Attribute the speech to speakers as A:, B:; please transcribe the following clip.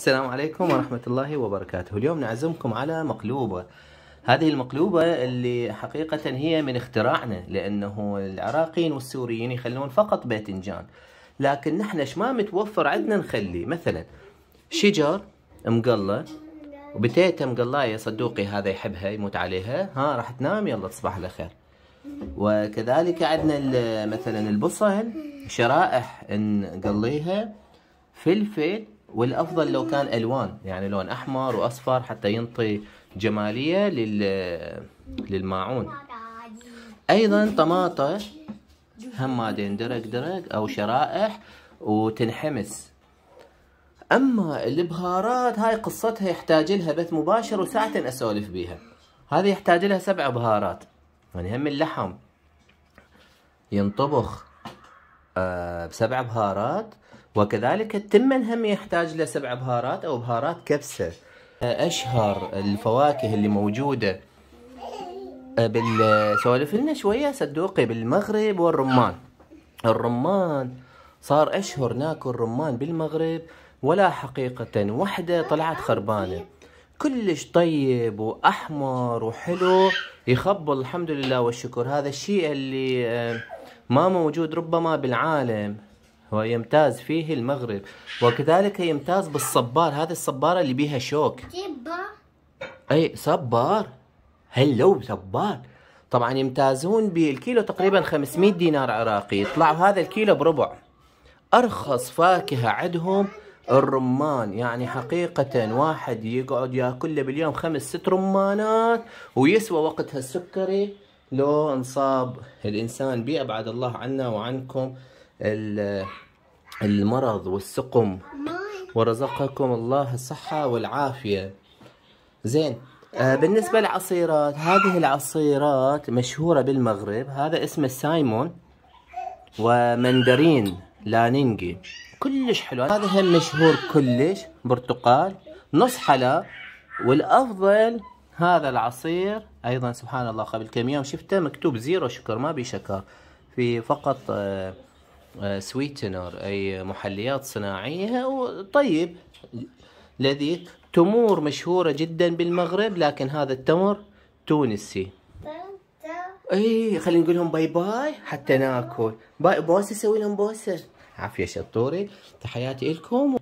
A: السلام عليكم ورحمة الله وبركاته اليوم نعزمكم على مقلوبة هذه المقلوبة اللي حقيقة هي من اختراعنا لأنه العراقيين والسوريين يخلون فقط باذنجان لكن نحن ما متوفر عندنا نخلي مثلا شجر مقلة وبتيتة مقلاية صدوقي هذا يحبها يموت عليها ها راح تنام يلا تصبح على خير وكذلك عندنا مثلا البصل شرائح نقليها فلفل والافضل لو كان الوان يعني لون احمر واصفر حتى ينطي جماليه لل للماعون ايضا طماطه هم مادين درق درق او شرائح وتنحمس اما البهارات هاي قصتها يحتاج لها بث مباشر وساعتين اسولف بيها هذه يحتاج لها سبع بهارات يعني هم اللحم ينطبخ آه، بسبع بهارات وكذلك التمن هم يحتاج له سبع بهارات أو بهارات كبسة أشهر الفواكه اللي موجودة آه، بالسوالف لنا شوية صدوقي بالمغرب والرمان الرمان صار أشهر ناكل رمان بالمغرب ولا حقيقة وحدة طلعت خربانة كلش طيب وأحمر وحلو يخبل الحمد لله والشكر هذا الشيء اللي آه، ما موجود ربما بالعالم هو يمتاز فيه المغرب وكذلك يمتاز بالصبار هذه الصبارة اللي بيها شوك أي صبار هلو صبار طبعا يمتازون بالكيلو تقريبا 500 دينار عراقي يطلعوا هذا الكيلو بربع أرخص فاكهة عندهم الرمان يعني حقيقة واحد يقعد ياكل له باليوم خمس ست رمانات ويسوى وقتها السكري لو انصاب الإنسان بي أبعد الله عنا وعنكم المرض والسقم ورزقكم الله الصحة والعافية زين آه بالنسبة للعصيرات هذه العصيرات مشهورة بالمغرب هذا اسمه سايمون ومندرين لانينجي كلش حلو هذا هم مشهور كلش برتقال نص حلا والافضل هذا العصير ايضا سبحان الله قبل كم يوم شفته مكتوب زيرو شكر ما بي شكر في فقط آه آه، سويتنر أي محليات صناعية طيب لذيذ تمور مشهورة جدا بالمغرب لكن هذا التمر تونسي اي خلينا نقول لهم باي باي حتى ناكل باي بوسه سوي لهم بوسه عافيه شطوري تحياتي لكم